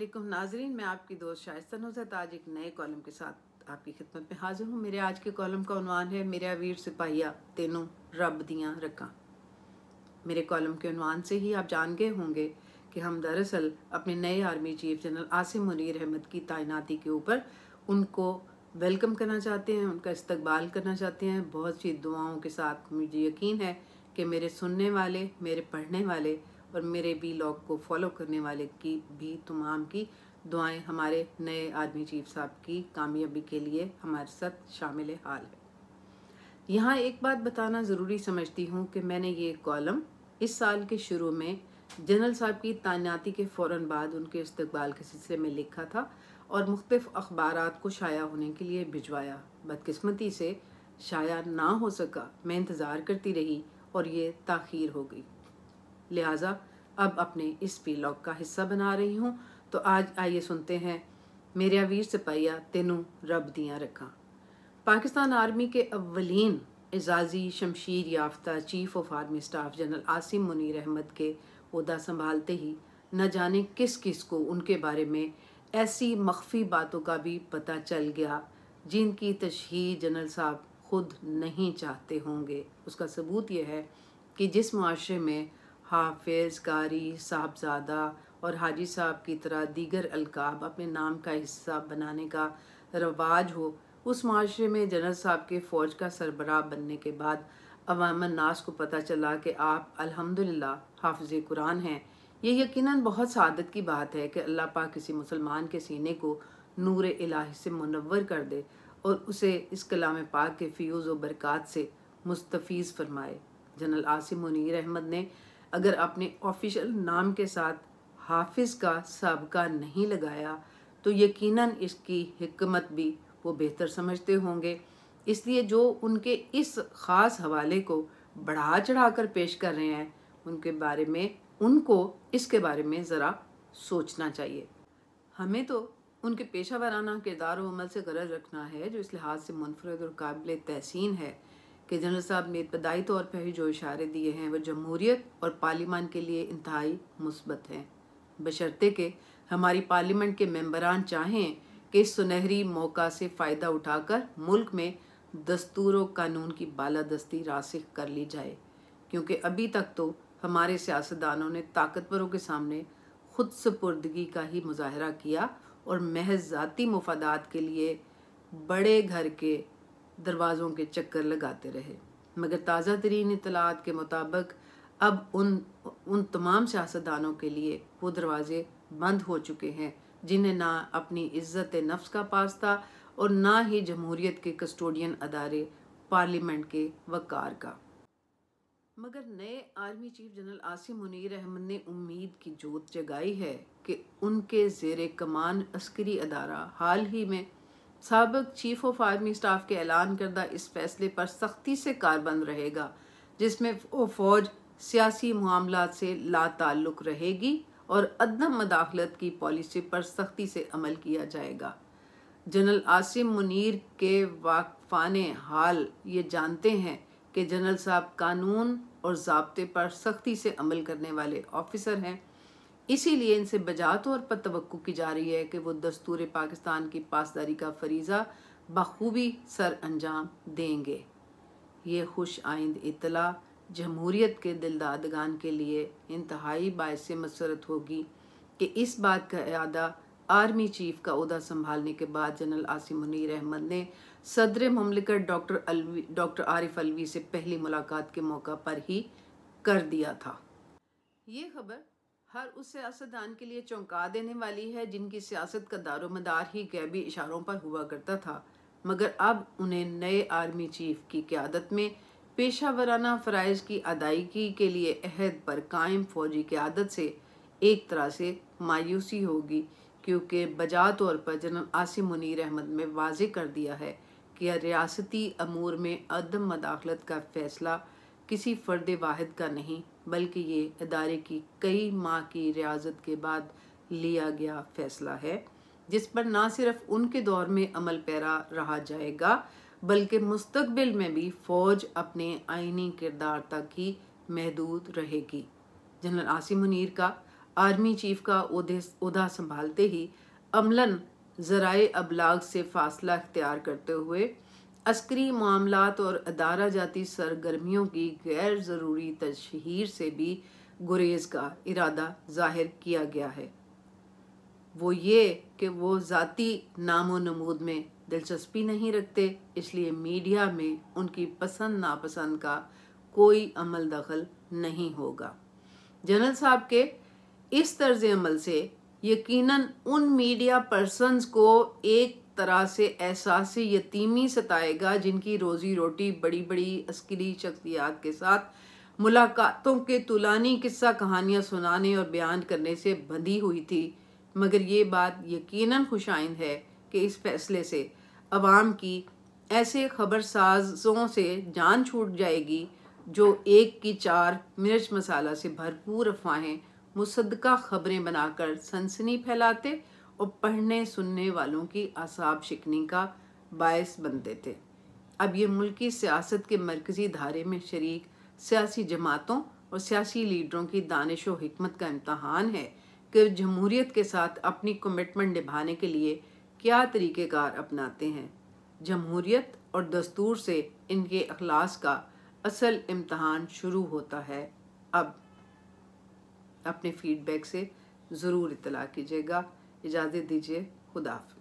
वालेकुम नाजरीन मैं आपकी दोस्त शायस्ता नुजत आज एक नए कॉलम के साथ आपकी खिदमत में हाजिर हूँ मेरे आज के कॉलम का उनवान है मेरा वीर सिपाहिया तेनों रब दियाँ रखा मेरे कॉलम के उनवान से ही आप जान गए होंगे कि हम दरअसल अपने नए army chief general Asim Munir Ahmad की तैनाती के ऊपर उनको वेलकम करना चाहते हैं उनका इस्तबाल करना चाहते हैं बहुत सी दुआओं के साथ मुझे यकीन है कि मेरे सुनने वाले मेरे पढ़ने वाले और मेरे भी लॉग को फॉलो करने वाले की भी तमाम की दुआएं हमारे नए आर्मी चीफ साहब की कामयाबी के लिए हमारे साथ शामिल हाल है यहाँ एक बात बताना ज़रूरी समझती हूँ कि मैंने ये कॉलम इस साल के शुरू में जनरल साहब की तैनाती के फ़ौर बाद उनके इस्तबाल के सिलसिले में लिखा था और मुख्तफ अखबार को शाया होने के लिए भिजवाया बदकस्मती से शाया ना हो सका मैं इंतज़ार करती रही और ये तखिर हो गई लिहाजा अब अपने इस पीलॉग का हिस्सा बना रही हूँ तो आज आइए सुनते हैं मेरा वीर सिपाहिया तेनू रब दियाँ रखा पाकिस्तान आर्मी के अवलिन एजाजी शमशीर याफ्ता chief of army staff general Asim Munir Ahmad के उदा संभालते ही न जाने किस किस को उनके बारे में ऐसी मख्फी बातों का भी पता चल गया जिनकी तशहर जनरल साहब खुद नहीं चाहते होंगे उसका सबूत यह है कि जिस माशरे में हाफिज़ कारी साहबजादा और हाजी साहब की तरह दीगर अलकाब अपने नाम का हिस्सा बनाने का रवाज हो उस माशरे में जनरल साहब के फ़ौज का सरबराह बनने के बाद अवामन नास को पता चला कि आप अल्हम्दुलिल्लाह हाफिज़ कुरान हैं ये यकीनन बहुत सादत की बात है कि अल्लाह पाक किसी मुसलमान के सीने को नूर इलाही से मुनवर कर दे और उसे इस कलाम पाक के फ्यूज़ व बरक़ात से मुस्तफ़ फरमाए जनरल आसिम मुनीर अहमद ने अगर आपने ऑफिशियल नाम के साथ हाफिज़ का सबका नहीं लगाया तो यकीनन इसकी हमत भी वो बेहतर समझते होंगे इसलिए जो उनके इस ख़ास हवाले को बढ़ा चढ़ा कर पेश कर रहे हैं उनके बारे में उनको इसके बारे में ज़रा सोचना चाहिए हमें तो उनके पेशा वाराना किरदार वमल अमल से गरज रखना है जो इस लिहाज से मुनफरद और काबिल तहसीन है कि जनरल साहब ने इब्तदाई तौर पर ही जो इशारे दिए हैं वह जमहूरीत और पार्लीमान के लिए इंतहाई मुस्बत हैं बशर्ते के हमारी पार्लीमेंट के मेम्बरान चाहें कि सुनहरी मौका से फ़ायदा उठाकर मुल्क में दस्तूर व कानून की बालादस्ती रासिख कर ली जाए क्योंकि अभी तक तो हमारे सियासतदानों ने ताकतवरों के सामने खुद सपुर्दगी का ही मुजाहरा किया और महज ज़ाती मफादात के लिए बड़े घर के दरवाज़ों के चक्कर लगाते रहे मगर ताज़ा तरीन इतलात के मुताबिक अब उन उन तमाम सियासतदानों के लिए वो दरवाज़े बंद हो चुके हैं जिन्हें ना अपनी इज्जत नफ्स का पास था और ना ही जमहूरीत के कस्टोडियन अदारे पार्लियामेंट के वकार का मगर नए army chief general Asim Munir Ahmad ने उम्मीद की जोत जगाई है कि उनके जेर कमान अस्करी अदारा हाल ही में सबक चीफ ऑफ आर्मी स्टाफ के ऐलान करदा इस फैसले पर सख्ती से कारबंद रहेगा जिसमें वो फौज सियासी मामला से लाताल्लुक रहेगी और अदम मदाखलत की पॉलिसी पर सख्ती से अमल किया जाएगा जनरल आसिम मुनीर के वाकफान हाल ये जानते हैं कि जनरल साहब कानून और जबते पर सख्ती से अमल करने वाले ऑफिसर हैं इसीलिए इनसे बजा तौर पर तो की जा रही है कि वो दस्तूर पाकिस्तान की पासदारी का फरीज़ा बखूबी सर अंजाम देंगे ये खुश आइंद इतला जमहूरीत के दिलदादगान के लिए इंतहाई बायस मसरत होगी कि इस बात का अदा आर्मी चीफ का अहदा संभालने के बाद जनरल आसिम मुनीर अहमद ने सदर ममलिकत डॉक्टर अलवी डॉक्टर आरिफ अलवी से पहली मुलाकात के मौका पर ही कर दिया था ये खबर हर उस सियासतदान के लिए चौंका देने वाली है जिनकी सियासत का दारोमदार ही गैबी इशारों पर हुआ करता था मगर अब उन्हें नए आर्मी चीफ की क्यादत में पेशा वराना फ़रज़ की अदायगी के लिए अहद पर कायम फौजी क्यादत से एक तरह से मायूसी होगी क्योंकि बजा तौर पर जनरल आसिम मुनीर अहमद में वाज कर दिया है कि रियासती अमूर में अदम मदाखलत का फैसला किसी फ़र्द वाहिद का नहीं बल्कि ये अदारे की कई माह की रियाजत के बाद लिया गया फैसला है जिस पर ना सिर्फ उनके दौर में अमल पैरा रहा जाएगा बल्कि मुस्तबिल में भी फ़ौज अपने आइनी किरदार तक ही महदूद रहेगी जनरल आसिम मुनीर का आर्मी चीफ का उहदा संभालते ही अमलन ज़राए अबलाग से फासला अख्तियार करते हुए अस्करी मामलात और अदारा जाती सरगर्मियों की गैर ज़रूरी तशहर से भी गुरेज का इरादा जाहिर किया गया है वो ये कि वो ज़ाती नामो नमूद में दिलचस्पी नहीं रखते इसलिए मीडिया में उनकी पसंद नापसंद का कोई अमल दखल नहीं होगा जनरल साहब के इस तर्ज अमल से यकीनन उन मीडिया पर्सनस को एक तरह से एहसास यतीमी सताएगा जिनकी रोज़ी रोटी बड़ी बड़ी अस्करी शख्सियात के साथ मुलाकातों के तुलानी किस्सा कहानियाँ सुनाने और बयान करने से बंधी हुई थी मगर ये बात यकीनन खुशाइंद है कि इस फैसले से आवाम की ऐसे खबरसाजों से जान छूट जाएगी जो एक की चार मिर्च मसाला से भरपूर अफवाहें मुसदका खबरें बनाकर सनसनी फैलाते और पढ़ने सुनने वालों की आसाब शिकनी का बायस बनते थे अब ये मुल्की सियासत के मरकज़ी धारे में शरीक सियासी जमातों और सियासी लीडरों की दानिश व हमत का इम्तहान है कि जमहूरीत के साथ अपनी कमिटमेंट निभाने के लिए क्या तरीक़ेकार अपनाते हैं जमहूरीत और दस्तूर से इनके अखलास का असल इम्तहान शुरू होता है अब अपने फीडबैक से ज़रूर इतला कीजिएगा इजाज़त दीजिए खुदाफ